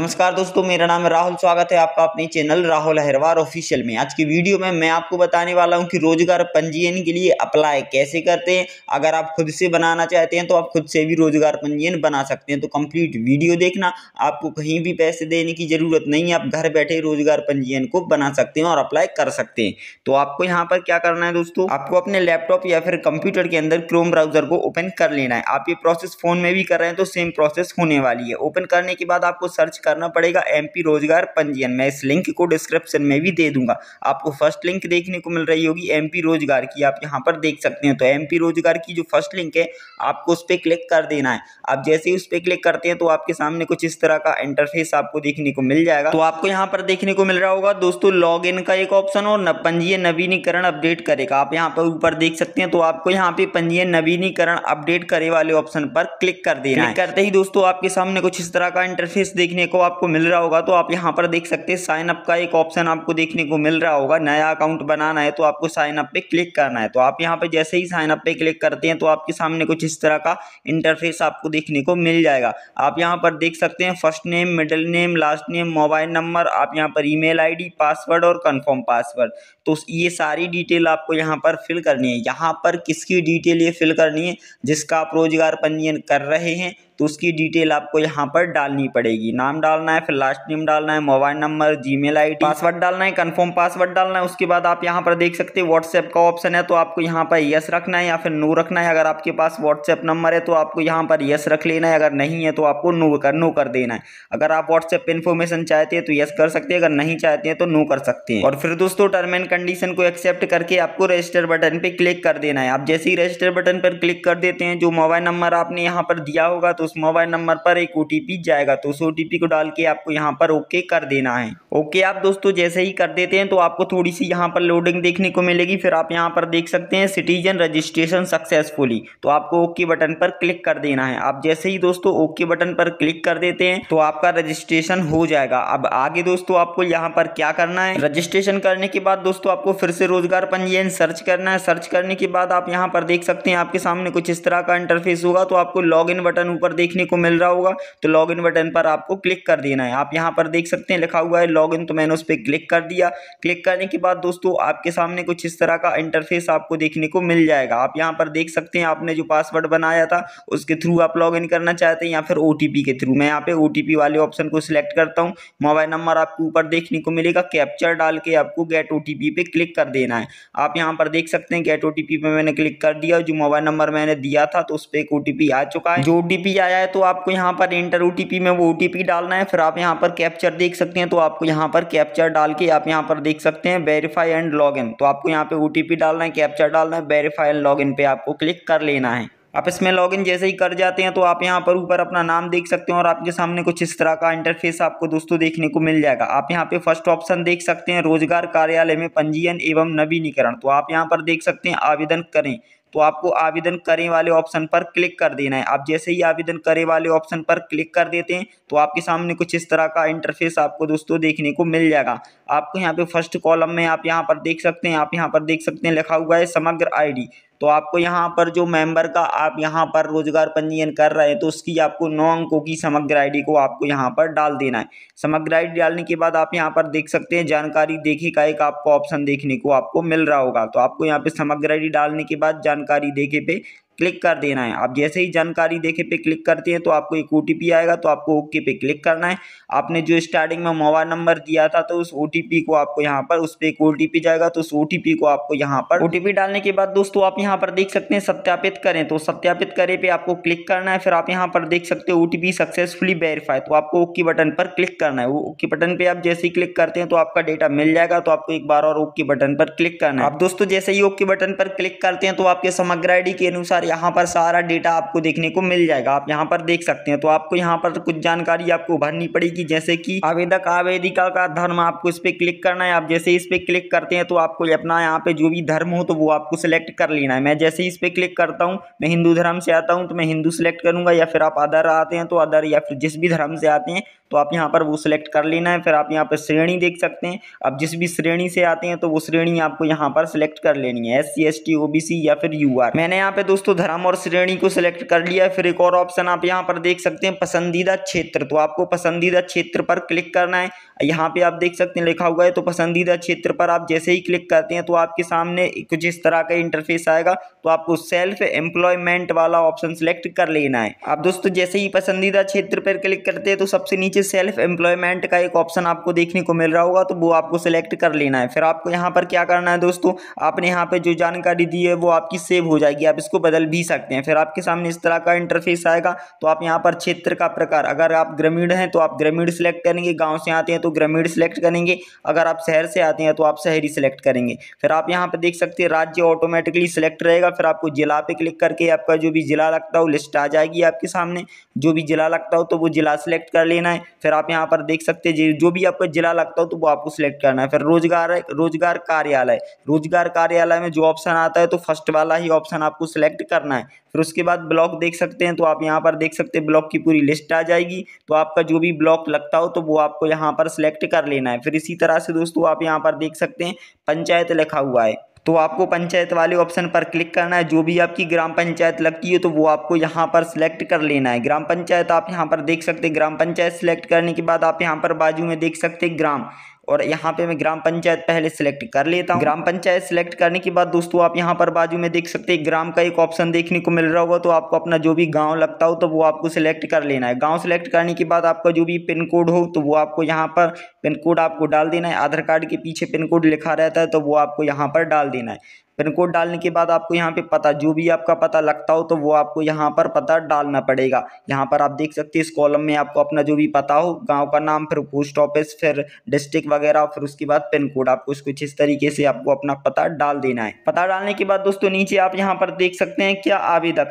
नमस्कार दोस्तों मेरा नाम है राहुल स्वागत है आपका अपने चैनल राहुल अहरवार ऑफिशियल में आज की वीडियो में मैं आपको बताने वाला हूं कि रोजगार पंजीयन के लिए अप्लाई कैसे करते हैं अगर आप खुद से बनाना चाहते हैं तो आप खुद से भी रोजगार पंजीयन बना सकते हैं तो कंप्लीट वीडियो देखना आपको कहीं भी पैसे देने की ज़रूरत नहीं है आप घर बैठे रोजगार पंजीयन को बना सकते हैं और अप्लाई कर सकते हैं तो आपको यहाँ पर क्या करना है दोस्तों आपको अपने लैपटॉप या फिर कंप्यूटर के अंदर क्रोम ब्राउजर को ओपन कर लेना है आप ये प्रोसेस फ़ोन में भी कर रहे हैं तो सेम प्रोसेस होने वाली है ओपन करने के बाद आपको सर्च करना पड़ेगा एमपी रोजगार पंजीयन मैं इस लिंक को डिस्क्रिप्शन में भी दे दूंगा आपको फर्स्ट लिंक देखने को मिल रही होगी एमपी रोजगार की आप यहाँ पर देख सकते हैं तो एमपी रोजगार की जो फर्स्ट लिंक है आपको उस पर क्लिक कर देना है आप जैसे ही उस पर क्लिक करते हैं तो आपके सामने कुछ इस तरह का इंटरफेस आपको देखने को मिल जाएगा तो आपको यहाँ पर देखने को मिल रहा होगा दोस्तों लॉग का एक ऑप्शन और पंजीयन नवीनीकरण अपडेट करेगा आप यहाँ पर ऊपर देख सकते हैं तो आपको यहाँ पे पंजीयन नवीनीकरण अपडेट करे वाले ऑप्शन पर क्लिक कर देना क्लिक करते ही दोस्तों आपके सामने कुछ इस तरह का इंटरफेस देखने को देखो आपको मिल रहा होगा तो आप यहाँ पर देख सकते हैं साइन अप का एक ऑप्शन आपको देखने को मिल रहा होगा नया अकाउंट बनाना है तो आपको साइन अप पे क्लिक करना है तो आप यहाँ पर जैसे ही साइन अप पे क्लिक करते हैं तो आपके सामने कुछ इस तरह का इंटरफेस आपको देखने को मिल जाएगा आप यहाँ पर देख सकते हैं first name middle name last name mobile number आप यहाँ पर ई मेल पासवर्ड और कन्फर्म पासवर्ड तो ये सारी डिटेल आपको यहाँ पर फिल करनी है यहाँ पर किसकी डिटेल ये फिल करनी है जिसका आप रोजगार पंजीयन कर रहे हैं तो उसकी डिटेल आपको यहाँ पर डालनी पड़ेगी नाम डालना है फिर लास्ट नेम डालना है mobile number Gmail password डालना है कन्फर्म पासवर्ड डालना है उसके बाद आप यहाँ पर देख सकते हैं व्हाट्सएप का ऑप्शन है तो आपको यहाँ पर यस रखना है या फिर नो रखना है अगर आपके पास व्हाट्सएप नंबर है तो आपको यहाँ पर यस रख लेना है अगर नहीं है तो आपको नो कर नो कर देना है अगर आप व्हाट्सएप पर इन्फॉर्मेशन चाहते हैं तो यस कर सकते हैं अगर नहीं चाहते हैं तो नो कर सकते हैं और फिर दोस्तों टर्म एंड कंडीशन को एक्सेप्ट करके आपको रजिस्टर बटन पर क्लिक कर देना है आप जैसे ही रजिस्टर बटन पर क्लिक कर देते हैं जो मोबाइल नंबर आपने यहाँ पर दिया होगा तो उस मोबाइल नंबर पर एक ओ जाएगा तो उस ओ को डाल के आपको यहाँ पर ओके कर देना है ओके आप दोस्तों जैसे ही कर देते हैं तो आपको थोड़ी सी यहाँ पर लोडिंग देखने को मिलेगी फिर आप यहाँ पर देख सकते हैं सिटीजन रजिस्ट्रेशन सक्सेसफुली तो आपको ओके बटन पर क्लिक कर देना है आप जैसे ही दोस्तों ओके बटन पर क्लिक कर देते हैं तो आपका रजिस्ट्रेशन हो जाएगा अब आगे दोस्तों आपको यहाँ पर क्या करना है रजिस्ट्रेशन करने के बाद दोस्तों आपको फिर से रोजगार पंजीयन सर्च करना है सर्च करने के बाद आप यहाँ पर देख सकते हैं आपके सामने कुछ इस तरह का इंटरफेस होगा तो आपको लॉग बटन ऊपर देखने को मिल रहा होगा तो लॉगिन बटन पर आपको क्लिक कर देना है आप यहाँ पर देख सकते हैं लिखा हुआ है लॉगिन तो मैंने उस पर क्लिक कर दिया क्लिक करने के बाद दोस्तों आपके सामने कुछ इस तरह का इंटरफेस आपको देखने को मिल जाएगा आप यहाँ पर देख सकते हैं आपने जो पासवर्ड बनाया था उसके थ्रू आप लॉगिन करना चाहते हैं या फिर ओ के थ्रू मैं यहाँ पे ओ वाले ऑप्शन को सिलेक्ट करता हूँ मोबाइल नंबर आपको ऊपर देखने को मिलेगा कैप्चर डाल के आपको गेट ओ पे क्लिक कर देना है आप यहाँ पर देख सकते हैं गेट ओ पे मैंने क्लिक कर दिया जो मोबाइल नंबर मैंने दिया था तो उस पर एक ओ आ चुका है जो ओ आया है तो आपको यहाँ पर इंटर ओ में वो ओ डालना है फिर आप यहाँ पर कैप्चर देख सकते हैं तो आपको यहाँ पर कैप्चर डाल के आप यहाँ पर देख सकते हैं वेरीफाई एंड लॉग तो आपको यहाँ पे ओ डालना है कैप्चर डालना है वेरीफाई एंड लॉग पे आपको क्लिक कर लेना है आप इसमें लॉगिन जैसे ही कर जाते हैं तो आप यहाँ पर ऊपर अपना नाम देख सकते हैं और आपके सामने कुछ इस तरह का इंटरफेस आपको दोस्तों देखने को मिल जाएगा आप यहाँ पे फर्स्ट ऑप्शन देख सकते हैं रोजगार कार्यालय में पंजीयन एवं नवीनीकरण तो आप यहाँ पर देख सकते हैं आवेदन करें तो आपको आवेदन करें वाले ऑप्शन पर क्लिक कर देना है आप जैसे ही आवेदन करें वाले ऑप्शन पर क्लिक कर देते हैं तो आपके सामने कुछ इस तरह का इंटरफेस आपको दोस्तों देखने को मिल जाएगा आपको यहाँ पे फर्स्ट कॉलम में आप यहाँ पर देख सकते हैं आप यहाँ पर देख सकते हैं लिखा हुआ है समग्र आईडी तो आपको यहाँ पर जो मेंबर का आप यहाँ पर रोजगार पंजीयन कर रहे हैं तो उसकी आपको नौ अंकों की समग्र आईडी को आपको यहाँ पर डाल देना है समग्र आईडी डालने के बाद आप यहाँ पर देख सकते हैं जानकारी देखे का एक आपको ऑप्शन देखने को आपको मिल रहा होगा तो आपको यहाँ पे समग्र आईडी डालने के बाद जानकारी देखे पे क्लिक कर देना है आप जैसे ही जानकारी देखे पे क्लिक करते हैं तो आपको एक ओ आएगा तो आपको ओके पे क्लिक करना है आपने जो स्टार्टिंग में मोबाइल नंबर दिया था तो उस ओ को आपको यहाँ पर उस पर एक ओ जाएगा तो उस ओ को आपको यहाँ पर ओ डालने के बाद दोस्तों आप यहाँ पर देख सकते हैं सत्यापित करें तो सत्यापित करे पे आपको क्लिक करना है फिर आप यहाँ पर देख सकते हो ओ सक्सेसफुली वेरीफाई तो आपको ओके बटन पर क्लिक करना है ओके बटन पर आप जैसे ही क्लिक करते हैं तो आपका डेटा मिल जाएगा तो आपको एक बार और ओके बटन पर क्लिक करना है आप दोस्तों जैसे ही ओके बटन पर क्लिक करते हैं तो आपके समग्र आई के अनुसार यहाँ पर सारा डेटा आपको देखने को मिल जाएगा आप यहाँ पर देख सकते हैं तो आपको यहाँ पर कुछ जानकारी आपको भरनी पड़ेगी जैसे कि आवेदक आवेदिका का धर्म आपको इस पर क्लिक करना है आप जैसे इस पर क्लिक करते हैं तो आपको अपना यहाँ पे जो भी धर्म हो तो वो आपको सिलेक्ट कर लेना है मैं जैसे इस पर क्लिक करता हूँ मैं हिंदू धर्म से आता हूँ तो मैं हिंदू सेलेक्ट करूंगा या फिर आप अदर आते हैं तो अदर या फिर जिस भी धर्म से आते हैं तो आप यहाँ पर वो सिलेक्ट कर लेना है फिर आप यहाँ पर श्रेणी देख सकते हैं अब जिस भी श्रेणी से आते हैं तो वो श्रेणी आपको यहाँ पर सिलेक्ट कर लेनी है एस सी एस टी या फिर यू आर मैंने यहाँ पे दोस्तों धर्म और श्रेणी को सिलेक्ट कर लिया है फिर एक और ऑप्शन आप यहाँ पर देख सकते हैं पसंदीदा क्षेत्र तो आपको पसंदीदा क्षेत्र पर क्लिक करना है यहाँ पे आप देख सकते हैं लिखा हुआ है तो पसंदीदा क्षेत्र पर आप जैसे ही क्लिक करते हैं तो आपके सामने कुछ इस तरह का इंटरफेस आएगा तो आपको सेल्फ एम्प्लॉयमेंट वाला ऑप्शन सेलेक्ट कर लेना है आप दोस्तों जैसे ही पसंदीदा क्षेत्र पर क्लिक करते हैं तो सबसे नीचे नीचे सेल्फ एम्प्लॉयमेंट का एक ऑप्शन आपको देखने को मिल रहा होगा तो वो आपको सेलेक्ट कर लेना है फिर आपको यहाँ पर क्या करना है दोस्तों आपने यहाँ पर जो जानकारी दी है वो आपकी सेव हो जाएगी आप इसको बदल भी सकते हैं फिर आपके सामने इस तरह का इंटरफेस आएगा तो आप यहाँ पर क्षेत्र का प्रकार अगर आप ग्रामीण हैं तो आप ग्रामीण सेलेक्ट करेंगे गाँव से आते हैं तो ग्रामीण सेलेक्ट करेंगे अगर आप शहर से आते हैं तो आप शहरी सेलेक्ट करेंगे फिर आप यहाँ पर देख सकते हैं राज्य ऑटोमेटिकली सेलेक्ट रहेगा फिर आपको जिला पे क्लिक करके आपका जो भी जिला लगता हो लिस्ट आ जाएगी आपके सामने जो भी जिला लगता हो तो वो जिला सेलेक्ट कर लेना है फिर आप यहाँ पर देख सकते हैं जो भी आपका जिला लगता हो तो वो आपको सिलेक्ट करना है फिर रोजगार रोजगार कार्यालय रोजगार कार्यालय में जो ऑप्शन आता है तो फर्स्ट वाला ही ऑप्शन आपको सिलेक्ट करना है फिर उसके बाद ब्लॉक देख सकते हैं तो आप यहाँ पर देख सकते हैं ब्लॉक की पूरी लिस्ट आ जाएगी तो आपका जो भी ब्लॉक लगता हो तो वो आपको यहाँ पर सिलेक्ट कर लेना है फिर इसी तरह से दोस्तों आप यहाँ पर देख सकते हैं पंचायत लिखा हुआ है तो आपको पंचायत वाले ऑप्शन पर क्लिक करना है जो भी आपकी ग्राम पंचायत लगती है तो वो आपको यहाँ पर सिलेक्ट कर लेना है ग्राम पंचायत आप यहाँ पर देख सकते हैं ग्राम पंचायत सिलेक्ट करने के बाद आप यहाँ पर बाजू में देख सकते हैं ग्राम और यहाँ पे मैं ग्राम पंचायत पहले सेलेक्ट कर लेता हूँ ग्राम पंचायत सेलेक्ट करने के बाद दोस्तों आप यहाँ पर बाजू में देख सकते हैं ग्राम का एक ऑप्शन देखने को मिल रहा होगा तो आपको अपना जो भी गाँव लगता हो तो वो आपको सिलेक्ट कर लेना है गाँव सेलेक्ट करने के बाद आपका जो भी पिन कोड हो तो वो आपको यहाँ पर पिन कोड आपको डाल देना है आधार कार्ड के पीछे पिन कोड लिखा रहता है तो वो आपको यहाँ पर डाल देना है पिन कोड डालने के बाद आपको यहाँ पे पता जो भी आपका पता लगता हो तो वो आपको यहाँ पर पता डालना पड़ेगा यहाँ पर आप देख सकते हैं इस कॉलम में आपको अपना जो भी पता हो गाँव का नाम फिर पोस्ट ऑफिस फिर डिस्ट्रिक्ट वगैरह फिर उसके बाद पिन कोड आपको कुछ इस तरीके से आपको अपना पता डाल देना है पता डालने के बाद दोस्तों नीचे आप यहाँ पर देख सकते हैं क्या आवेदक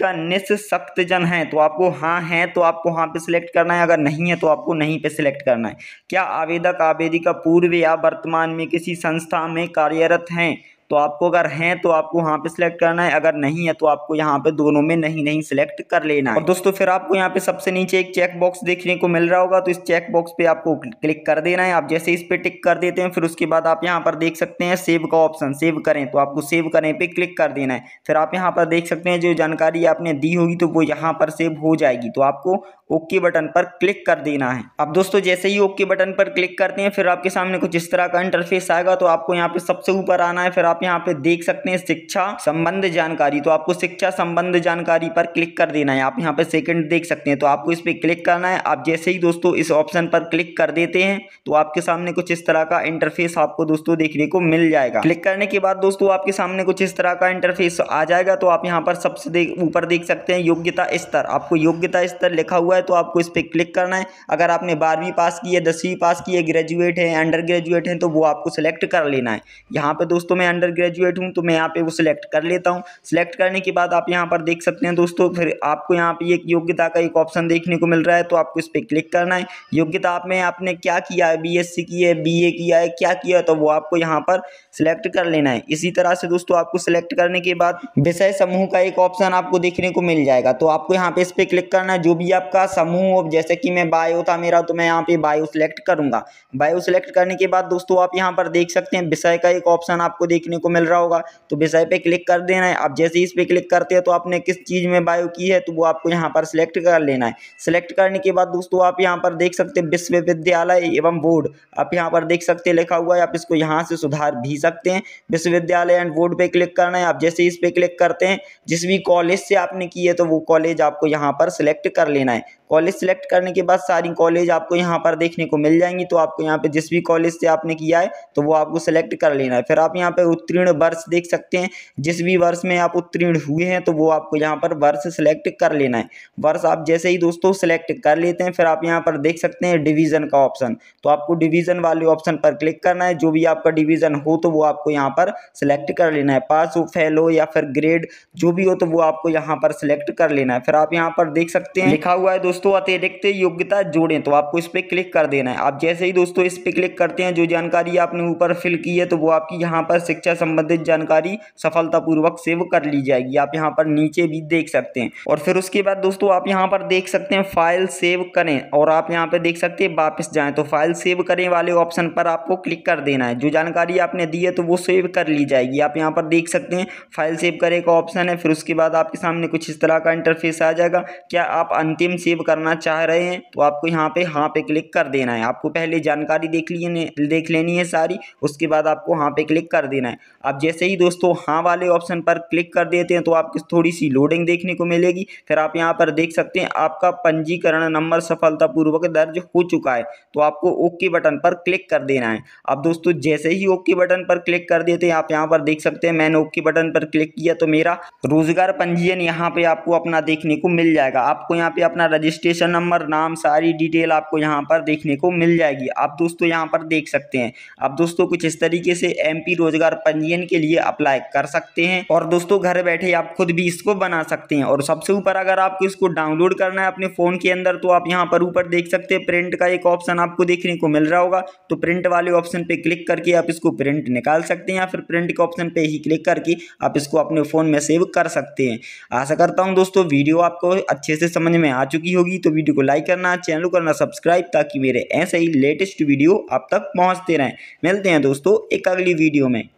का निशक्त जन है तो आपको हाँ है तो आपको हाँ पे सिलेक्ट करना है अगर नहीं है तो आपको नहीं पे सिलेक्ट करना है क्या आवेदक आवेदी का पूर्व या वर्तमान में किसी संस्था में कार्यरत हैं तो आपको अगर हैं तो आपको वहाँ पे सिलेक्ट करना है अगर नहीं है तो आपको यहाँ पे दोनों में नहीं नहीं सिलेक्ट कर लेना है और दोस्तों फिर आपको यहाँ पे सबसे नीचे एक चेक बॉक्स देखने को मिल रहा होगा तो इस चेक बॉक्स पे आपको क्लिक कर देना है आप जैसे इस पे टिक कर देते हैं फिर उसके बाद आप यहाँ पर देख सकते हैं सेव का ऑप्शन सेव करें तो आपको सेव करें पर क्लिक कर देना है फिर आप यहाँ पर देख सकते हैं जो जानकारी आपने दी होगी तो वो यहाँ पर सेव हो जाएगी तो आपको ओके बटन पर क्लिक कर देना है अब दोस्तों जैसे ही ओके बटन पर क्लिक करते हैं फिर आपके सामने कुछ इस तरह का इंटरफेस आएगा तो आपको यहाँ पे सबसे ऊपर आना है फिर आप यहाँ पे देख सकते हैं शिक्षा संबंध जानकारी तो आपको शिक्षा संबंध जानकारी पर क्लिक कर देना है आप यहाँ पे सेकंड देख सकते हैं तो आपको इस पर क्लिक करना है आप जैसे ही दोस्तों इस ऑप्शन पर क्लिक कर देते हैं तो आपके सामने कुछ इस तरह का इंटरफेस आपको दोस्तों देखने को मिल जाएगा क्लिक करने के बाद दोस्तों आपके सामने कुछ इस तरह का इंटरफेस आ जाएगा तो आप यहाँ पर सबसे ऊपर देख सकते हैं योग्यता स्तर आपको योग्यता स्तर लिखा हुआ है तो आपको इस पर क्लिक करना है अगर आपने बारहवीं पास की है दसवीं पास की है ग्रेजुएट है अंडर ग्रेजुएट है तो वो आपको सिलेक्ट कर लेना है यहाँ पे दोस्तों में अंडर अंडर ग्रेजुएट हूँ तो मैं यहाँ पे वो सिलेक्ट कर लेता हूँ सिलेक्ट करने के बाद आप यहाँ पर देख सकते हैं दोस्तों फिर आपको यहाँ पे एक योग्यता का एक ऑप्शन देखने को मिल रहा है तो आपको इस पर क्लिक करना है योग्यता आप में आपने क्या किया है बी की है बी किया है क्या किया है तो वो आपको यहाँ पर सिलेक्ट कर लेना है इसी तरह से दोस्तों आपको सिलेक्ट करने के बाद विषय समूह का एक ऑप्शन आपको देखने को मिल जाएगा तो आपको यहाँ पे इस पर क्लिक करना है जो भी आपका समूह हो जैसे कि मैं बायो था मेरा तो मैं यहाँ पे बायो सिलेक्ट करूंगा बायो सिलेक्ट करने के बाद दोस्तों आप यहाँ पर देख सकते हैं विषय का एक ऑप्शन आपको देखने देखने को मिल रहा होगा तो विषय पे क्लिक कर देना है आप जैसे इस पे क्लिक करते हैं तो आपने किस चीज़ में बायो की है तो वो आपको यहाँ पर सिलेक्ट कर लेना है सिलेक्ट करने के बाद दोस्तों आप यहाँ पर देख सकते हैं विश्वविद्यालय एवं बोर्ड आप यहाँ पर देख सकते हैं लिखा हुआ है आप इसको यहाँ से सुधार भी सकते हैं विश्वविद्यालय एंड बोर्ड पर क्लिक करना है आप जैसे इस पर क्लिक करते हैं जिस भी कॉलेज से आपने की है तो वो कॉलेज आपको यहाँ पर सिलेक्ट कर लेना है कॉलेज सेलेक्ट करने के बाद सारी कॉलेज आपको यहाँ पर देखने को मिल जाएंगी तो आपको यहाँ पे जिस भी कॉलेज से आपने किया है तो वो आपको सेलेक्ट कर लेना है फिर आप यहाँ पे उत्तीर्ण वर्ष देख सकते हैं जिस भी वर्ष में आप उत्तीर्ण हुए हैं तो वो आपको यहाँ पर वर्ष सेलेक्ट कर लेना है वर्ष आप जैसे ही दोस्तों सेलेक्ट कर लेते हैं फिर आप यहाँ पर देख सकते हैं डिवीज़न का ऑप्शन तो आपको डिवीज़न वाले ऑप्शन पर क्लिक करना है जो भी आपका डिवीज़न हो तो वो आपको यहाँ पर सिलेक्ट कर लेना है पास हो फेल हो या फिर ग्रेड जो भी हो तो वो आपको यहाँ पर सेलेक्ट कर लेना है फिर आप यहाँ पर देख सकते हैं लिखा हुआ है दोस्तों अतिरिक्त योग्यता जोड़ें तो आपको इस पर क्लिक कर देना है आप जैसे ही दोस्तों इस पर क्लिक करते हैं जो जानकारी आपने ऊपर फिल की है तो वो आपकी यहाँ पर शिक्षा संबंधित जानकारी सफलतापूर्वक सेव कर ली जाएगी आप यहाँ पर नीचे भी देख सकते हैं और फिर उसके बाद दोस्तों आप यहाँ पर देख सकते हैं फाइल सेव करें और आप यहाँ पर देख सकते हैं वापस जाएँ तो फाइल सेव करें वाले ऑप्शन पर आपको क्लिक कर देना है जो जानकारी आपने दी है तो वो सेव कर ली जाएगी आप यहाँ पर देख सकते हैं फाइल सेव करे का ऑप्शन है फिर उसके बाद आपके सामने कुछ इस तरह का इंटरफेस आ जाएगा क्या आप अंतिम सेव करना चाह रहे हैं तो आपको यहाँ पे हाँ पे क्लिक कर देना है आपको पहले जानकारी देख ली देख लेनी है सारी उसके बाद आपको हाँ पे क्लिक कर देना है अब जैसे ही दोस्तों हाँ वाले ऑप्शन पर क्लिक कर देते हैं तो आपकी थोड़ी सी लोडिंग देखने को मिलेगी फिर आप यहाँ पर देख सकते हैं आपका पंजीकरण नंबर सफलतापूर्वक दर्ज हो चुका है तो आपको ओके बटन पर क्लिक कर देना है अब दोस्तों जैसे ही ओके बटन पर क्लिक कर देते हैं आप यहाँ पर देख सकते हैं मैंने ओके बटन पर क्लिक किया तो मेरा रोजगार पंजीयन यहाँ पे आपको अपना देखने को मिल जाएगा आपको यहाँ पे अपना रजिस्टर रजिस्ट्रेशन नंबर नाम सारी डिटेल आपको यहाँ पर देखने को मिल जाएगी आप दोस्तों यहाँ पर देख सकते हैं आप दोस्तों कुछ इस तरीके से एमपी रोजगार पंजीयन के लिए अप्लाई कर सकते हैं और दोस्तों घर बैठे आप खुद भी इसको बना सकते हैं और सबसे ऊपर अगर आपको इसको डाउनलोड करना है अपने फ़ोन के अंदर तो आप यहाँ पर ऊपर देख सकते हैं प्रिंट का एक ऑप्शन आपको देखने को मिल रहा होगा तो प्रिंट वाले ऑप्शन पे क्लिक करके आप इसको प्रिंट निकाल सकते हैं या फिर प्रिंट के ऑप्शन पे ही क्लिक करके आप इसको अपने फ़ोन में सेव कर सकते हैं आशा करता हूँ दोस्तों वीडियो आपको अच्छे से समझ में आ चुकी होगी होगी तो वीडियो को लाइक करना चैनल करना सब्सक्राइब ताकि मेरे ऐसे ही लेटेस्ट वीडियो आप तक पहुँचते रहें मिलते हैं दोस्तों एक अगली वीडियो में